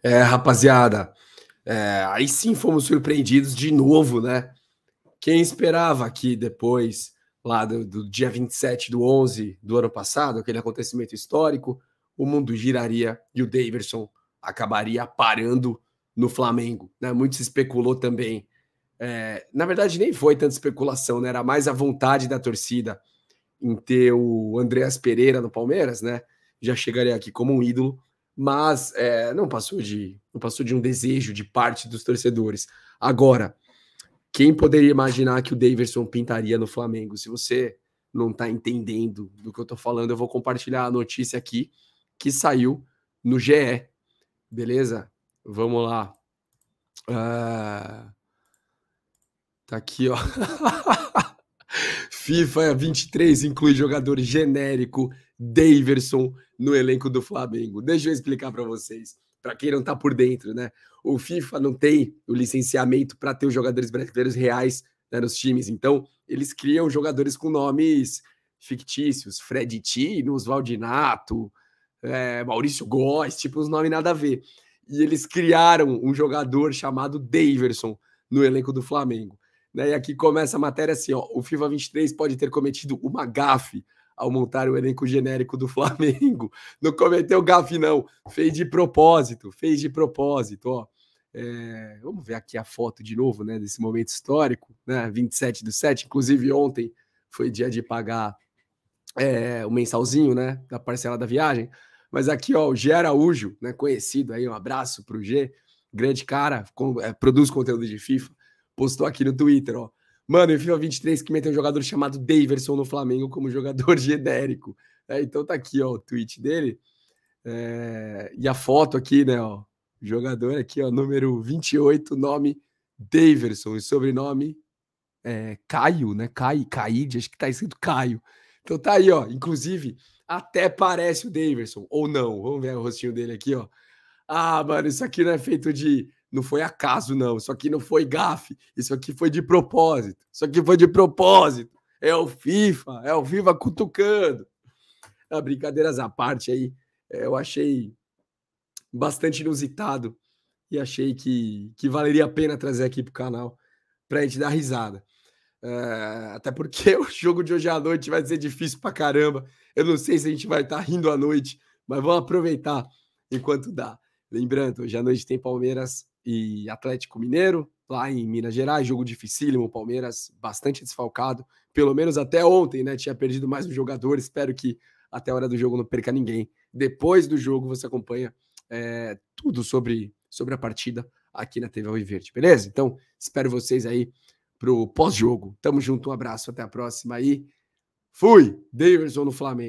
É, rapaziada, é, aí sim fomos surpreendidos de novo, né? Quem esperava que depois, lá do, do dia 27 do 11 do ano passado, aquele acontecimento histórico, o mundo giraria e o Daverson acabaria parando no Flamengo. Né? Muito se especulou também. É, na verdade, nem foi tanta especulação, né? Era mais a vontade da torcida em ter o Andreas Pereira no Palmeiras, né? Já chegaria aqui como um ídolo mas é, não passou de não passou de um desejo de parte dos torcedores. Agora, quem poderia imaginar que o Daverson pintaria no Flamengo? Se você não está entendendo do que eu estou falando, eu vou compartilhar a notícia aqui que saiu no GE, beleza? Vamos lá. Uh... Tá aqui, ó. FIFA 23 inclui jogador genérico Daverson no elenco do Flamengo. Deixa eu explicar para vocês, para quem não está por dentro, né? O FIFA não tem o licenciamento para ter os jogadores brasileiros reais né, nos times, então eles criam jogadores com nomes fictícios, Fred Tino, Valdinato, é, Maurício Góes, tipo os nomes nada a ver. E eles criaram um jogador chamado Daverson no elenco do Flamengo. Né? E aqui começa a matéria assim: ó, o FIFA 23 pode ter cometido uma gafe ao montar o elenco genérico do Flamengo. Não cometeu gafe, não. Fez de propósito, fez de propósito, ó. É, vamos ver aqui a foto de novo, né, desse momento histórico, né, 27 do 7, inclusive ontem foi dia de pagar é, o mensalzinho, né, da parcela da viagem, mas aqui, ó, o G Araújo, né, conhecido aí, um abraço pro G, grande cara, com, é, produz conteúdo de FIFA, postou aqui no Twitter, ó, Mano, em FIFA 23 que meteu um jogador chamado Daverson no Flamengo como jogador genérico. É, então tá aqui, ó, o tweet dele. É, e a foto aqui, né, ó. Jogador aqui, ó, número 28, nome Daverson e sobrenome é, Caio, né? Caio, Caide, acho que tá escrito Caio. Então tá aí, ó. Inclusive, até parece o Daverson, ou não. Vamos ver o rostinho dele aqui, ó. Ah, mano, isso aqui não é feito de não foi acaso, não. Isso aqui não foi gafe. Isso aqui foi de propósito. Isso aqui foi de propósito. É o FIFA, é o FIFA cutucando. Ah, brincadeiras à parte aí, é, eu achei bastante inusitado e achei que, que valeria a pena trazer aqui para o canal para a gente dar risada. É, até porque o jogo de hoje à noite vai ser difícil para caramba. Eu não sei se a gente vai estar tá rindo à noite, mas vamos aproveitar enquanto dá. Lembrando, hoje à noite tem Palmeiras e Atlético Mineiro, lá em Minas Gerais, jogo dificílimo, Palmeiras bastante desfalcado, pelo menos até ontem, né? Tinha perdido mais um jogador, espero que até a hora do jogo não perca ninguém. Depois do jogo você acompanha é, tudo sobre, sobre a partida aqui na TV Verde, beleza? Então, espero vocês aí pro pós-jogo. Tamo junto, um abraço, até a próxima aí. Fui! Davidson no Flamengo.